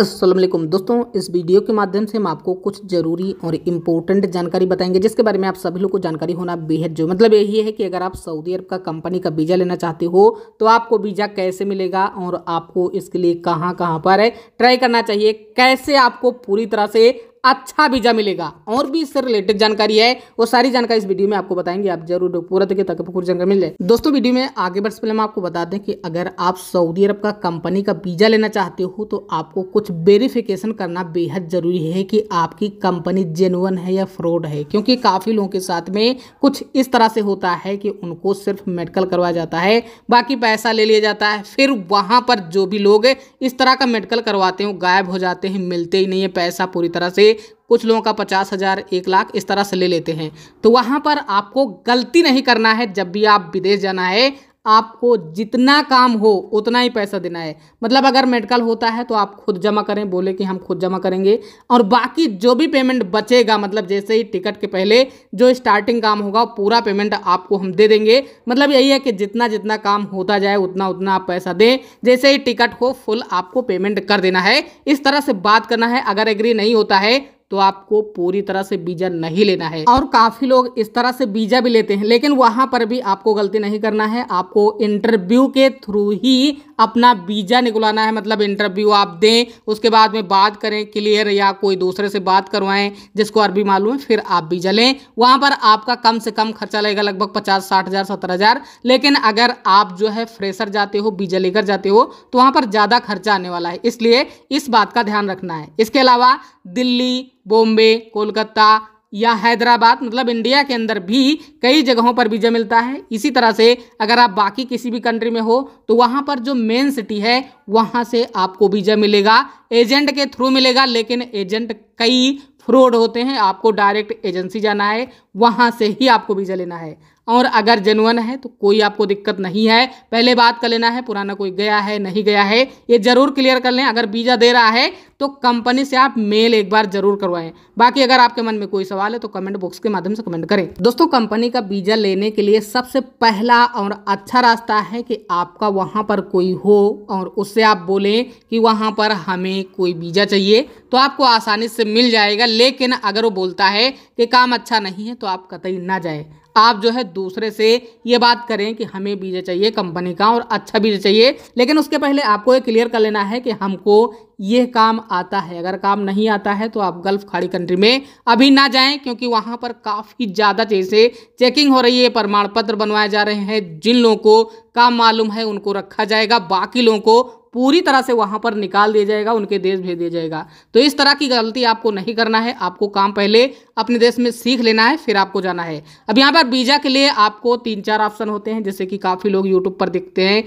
असलम दोस्तों इस वीडियो के माध्यम से हम आपको कुछ ज़रूरी और इम्पोर्टेंट जानकारी बताएंगे जिसके बारे में आप सभी लोग को जानकारी होना बेहद जो मतलब यही है कि अगर आप सऊदी अरब का कंपनी का वीज़ा लेना चाहते हो तो आपको वीज़ा कैसे मिलेगा और आपको इसके लिए कहाँ कहाँ पर ट्राई करना चाहिए कैसे आपको पूरी तरह से अच्छा वीजा मिलेगा और भी इससे रिलेटेड जानकारी है वो सारी जानकारी इस वीडियो में आपको बताएंगे आप जरूर पूरा देखिए तक पूरी जानकारी मिल जाए दोस्तों वीडियो में आगे बढ़ पहले हम आपको बता दें कि अगर आप सऊदी अरब का कंपनी का वीजा लेना चाहते हो तो आपको कुछ वेरिफिकेशन करना बेहद जरूरी है कि आपकी कंपनी जेनुअन है या फ्रॉड है क्योंकि काफी लोगों के साथ में कुछ इस तरह से होता है कि उनको सिर्फ मेडिकल करवाया जाता है बाकी पैसा ले लिया जाता है फिर वहां पर जो भी लोग इस तरह का मेडिकल करवाते हैं गायब हो जाते हैं मिलते ही नहीं है पैसा पूरी तरह से कुछ लोगों का पचास हज़ार एक लाख इस तरह से ले लेते हैं तो वहाँ पर आपको गलती नहीं करना है जब भी आप विदेश जाना है आपको जितना काम हो उतना ही पैसा देना है मतलब अगर मेडिकल होता है तो आप खुद जमा करें बोले कि हम खुद जमा करेंगे और बाकी जो भी पेमेंट बचेगा मतलब जैसे ही टिकट के पहले जो स्टार्टिंग काम होगा पूरा पेमेंट आपको हम दे देंगे मतलब यही है कि जितना जितना काम होता जाए उतना उतना आप पैसा दें जैसे ही टिकट हो फुल आपको पेमेंट कर देना है इस तरह से बात करना है अगर एग्री नहीं होता है तो आपको पूरी तरह से बीजा नहीं लेना है और काफी लोग इस तरह से बीजा भी लेते हैं लेकिन वहां पर भी आपको गलती नहीं करना है आपको इंटरव्यू के थ्रू ही अपना बीजा निकलाना है मतलब इंटरव्यू आप दें उसके बाद में बात करें क्लियर या कोई दूसरे से बात करवाएं जिसको अरबी मालूम है फिर आप बीजा लें वहां पर आपका कम से कम खर्चा लगेगा लगभग पचास साठ हजार सत्तर हजार लेकिन अगर आप जो है फ्रेशर जाते हो बीजा लेकर जाते हो तो वहां पर ज्यादा खर्चा आने वाला है इसलिए इस बात का ध्यान रखना है इसके अलावा दिल्ली बॉम्बे कोलकाता या हैदराबाद मतलब इंडिया के अंदर भी कई जगहों पर वीज़ा मिलता है इसी तरह से अगर आप बाकी किसी भी कंट्री में हो तो वहाँ पर जो मेन सिटी है वहाँ से आपको वीज़ा मिलेगा एजेंट के थ्रू मिलेगा लेकिन एजेंट कई फ्रॉड होते हैं आपको डायरेक्ट एजेंसी जाना है वहाँ से ही आपको वीज़ा लेना है और अगर जेनुअन है तो कोई आपको दिक्कत नहीं है पहले बात कर लेना है पुराना कोई गया है नहीं गया है ये जरूर क्लियर कर लें अगर वीज़ा दे रहा है तो कंपनी से आप मेल एक बार जरूर करवाएं बाकी अगर आपके मन में कोई सवाल है तो कमेंट बॉक्स के माध्यम से कमेंट करें दोस्तों कंपनी का वीज़ा लेने के लिए सबसे पहला और अच्छा रास्ता है कि आपका वहाँ पर कोई हो और उससे आप बोलें कि वहाँ पर हमें कोई वीज़ा चाहिए तो आपको आसानी से मिल जाएगा लेकिन अगर वो बोलता है कि काम अच्छा नहीं है तो आप कतई ना जाए आप जो है दूसरे से ये बात करें कि हमें बीज चाहिए कंपनी का और अच्छा बीज चाहिए लेकिन उसके पहले आपको ये क्लियर कर लेना है कि हमको ये काम आता है अगर काम नहीं आता है तो आप गल्फ खाड़ी कंट्री में अभी ना जाएं क्योंकि वहाँ पर काफ़ी ज़्यादा जैसे चेकिंग हो रही है प्रमाण पत्र बनवाए जा रहे हैं जिन लोगों को काम मालूम है उनको रखा जाएगा बाकी लोगों को पूरी तरह से वहां पर निकाल दिया जाएगा उनके देश भेज दिया जाएगा तो इस तरह की गलती आपको नहीं करना है आपको काम पहले अपने देश में सीख लेना है फिर आपको जाना है अब यहाँ पर वीज़ा के लिए आपको तीन चार ऑप्शन होते हैं जैसे कि काफ़ी लोग यूट्यूब पर देखते हैं